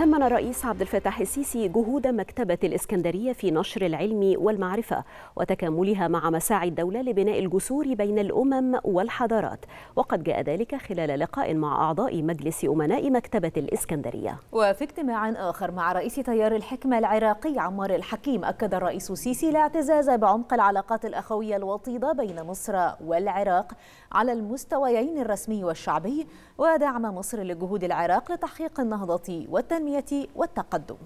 ثمن الرئيس عبد الفتاح السيسي جهود مكتبة الإسكندرية في نشر العلم والمعرفة وتكاملها مع مساعي الدولة لبناء الجسور بين الأمم والحضارات وقد جاء ذلك خلال لقاء مع أعضاء مجلس أمناء مكتبة الإسكندرية وفي اجتماع آخر مع رئيس تيار الحكمة العراقي عمار الحكيم أكد الرئيس السيسي الاعتزاز بعمق العلاقات الأخوية الوطيدة بين مصر والعراق على المستويين الرسمي والشعبي ودعم مصر لجهود العراق لتحقيق النهضة والتنمية التنمية والتقدم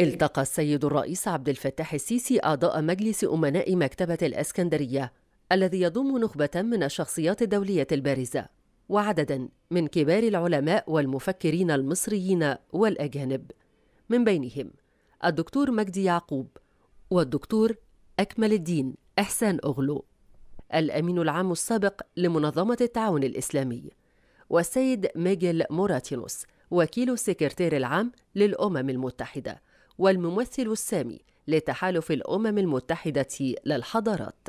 التقى السيد الرئيس عبد الفتاح السيسي أعضاء مجلس أمناء مكتبة الأسكندرية الذي يضم نخبة من الشخصيات الدولية البارزة وعددا من كبار العلماء والمفكرين المصريين والأجانب من بينهم الدكتور مجدي يعقوب والدكتور أكمل الدين إحسان أغلو الأمين العام السابق لمنظمة التعاون الإسلامي والسيد ميجيل موراتينوس وكيل السكرتير العام للأمم المتحدة والممثل السامي لتحالف الأمم المتحدة للحضارات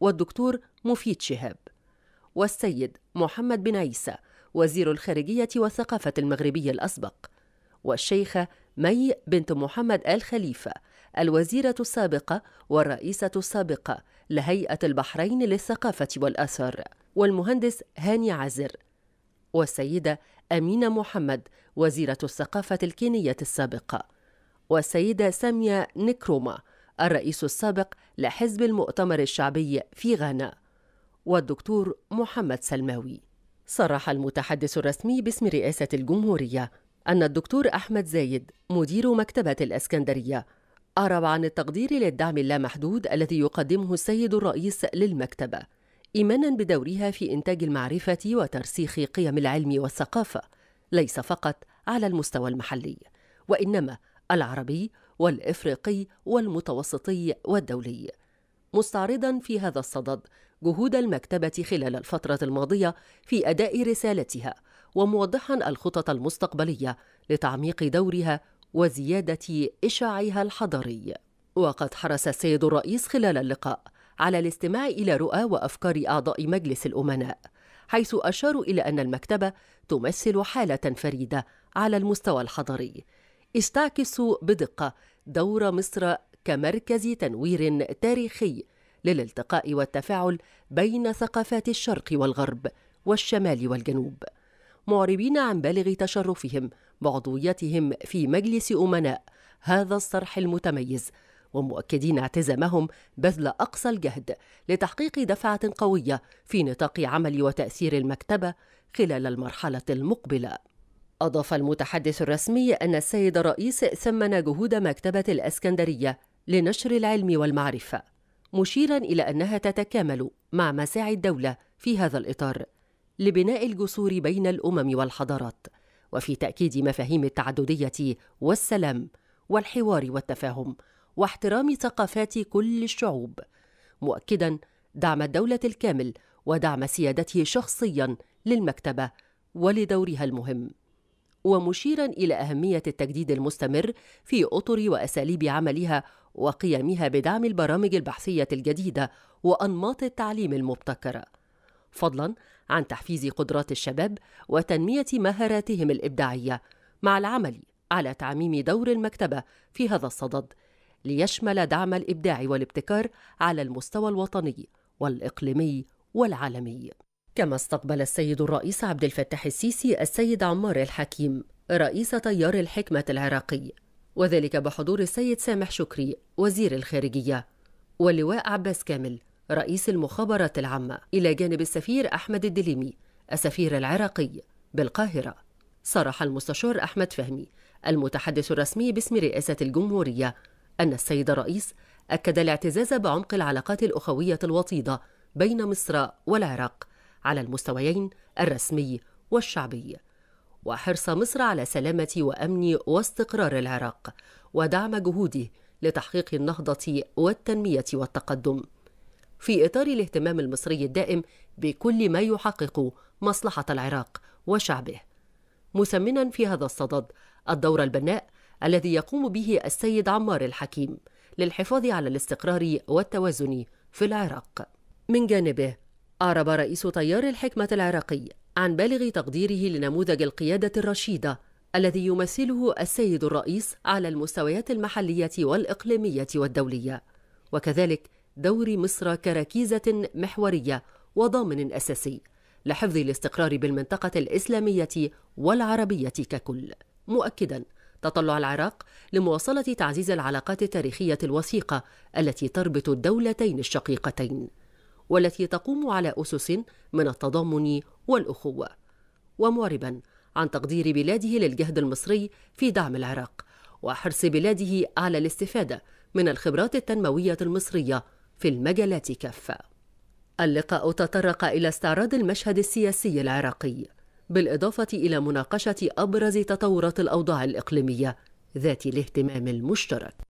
والدكتور مفيد شهاب والسيد محمد بن عيسى وزير الخارجية والثقافة المغربي الأسبق والشيخة مي بنت محمد آل خليفة الوزيرة السابقة والرئيسة السابقة لهيئة البحرين للثقافة والأثر والمهندس هاني عازر والسيدة أمينة محمد وزيرة الثقافة الكينية السابقة والسيدة سامية نكروما الرئيس السابق لحزب المؤتمر الشعبي في غانا والدكتور محمد سلماوي صرح المتحدث الرسمي باسم رئاسة الجمهورية أن الدكتور أحمد زايد مدير مكتبة الأسكندرية أعرب عن التقدير للدعم اللامحدود الذي يقدمه السيد الرئيس للمكتبة إيمانا بدورها في إنتاج المعرفة وترسيخ قيم العلم والثقافة ليس فقط على المستوى المحلي وإنما العربي والإفريقي والمتوسطي والدولي مستعرضا في هذا الصدد جهود المكتبة خلال الفترة الماضية في أداء رسالتها وموضحا الخطط المستقبلية لتعميق دورها وزيادة إشاعها الحضاري وقد حرص السيد الرئيس خلال اللقاء على الاستماع إلى رؤى وأفكار أعضاء مجلس الأمناء حيث أشاروا إلى أن المكتبة تمثل حالة فريدة على المستوى الحضري استعكس بدقة دور مصر كمركز تنوير تاريخي للالتقاء والتفاعل بين ثقافات الشرق والغرب والشمال والجنوب معربين عن بالغ تشرفهم بعضويتهم في مجلس أمناء هذا الصرح المتميز ومؤكدين اعتزامهم بذل أقصى الجهد لتحقيق دفعة قوية في نطاق عمل وتأثير المكتبة خلال المرحلة المقبلة. أضاف المتحدث الرسمي أن السيد الرئيس ثمن جهود مكتبة الأسكندرية لنشر العلم والمعرفة، مشيرا إلى أنها تتكامل مع مساعي الدولة في هذا الإطار لبناء الجسور بين الأمم والحضارات، وفي تأكيد مفاهيم التعددية والسلام والحوار والتفاهم، واحترام ثقافات كل الشعوب مؤكدا دعم الدولة الكامل ودعم سيادته شخصيا للمكتبة ولدورها المهم ومشيرا إلى أهمية التجديد المستمر في أطر وأساليب عملها وقيامها بدعم البرامج البحثية الجديدة وأنماط التعليم المبتكرة فضلا عن تحفيز قدرات الشباب وتنمية مهاراتهم الإبداعية مع العمل على تعميم دور المكتبة في هذا الصدد ليشمل دعم الابداع والابتكار على المستوى الوطني والاقليمي والعالمي كما استقبل السيد الرئيس عبد الفتاح السيسي السيد عمار الحكيم رئيس تيار الحكمه العراقي وذلك بحضور السيد سامح شكري وزير الخارجيه واللواء عباس كامل رئيس المخابرات العامه الى جانب السفير احمد الدليمي السفير العراقي بالقاهره صرح المستشار احمد فهمي المتحدث الرسمي باسم رئاسه الجمهوريه أن السيد الرئيس أكد الاعتزاز بعمق العلاقات الأخوية الوطيدة بين مصر والعراق على المستويين الرسمي والشعبي وحرص مصر على سلامة وأمن واستقرار العراق ودعم جهوده لتحقيق النهضة والتنمية والتقدم في إطار الاهتمام المصري الدائم بكل ما يحقق مصلحة العراق وشعبه مسمنا في هذا الصدد الدور البناء الذي يقوم به السيد عمار الحكيم للحفاظ على الاستقرار والتوازن في العراق من جانبه أعرب رئيس تيار الحكمة العراقي عن بالغ تقديره لنموذج القيادة الرشيدة الذي يمثله السيد الرئيس على المستويات المحلية والإقليمية والدولية وكذلك دور مصر كركيزة محورية وضامن أساسي لحفظ الاستقرار بالمنطقة الإسلامية والعربية ككل مؤكدا تطلع العراق لمواصلة تعزيز العلاقات التاريخية الوثيقة التي تربط الدولتين الشقيقتين والتي تقوم على أسس من التضامن والأخوة ومعربا عن تقدير بلاده للجهد المصري في دعم العراق وحرص بلاده على الاستفادة من الخبرات التنموية المصرية في المجالات كافة اللقاء تطرق إلى استعراض المشهد السياسي العراقي بالإضافة إلى مناقشة أبرز تطورات الأوضاع الإقليمية ذات الاهتمام المشترك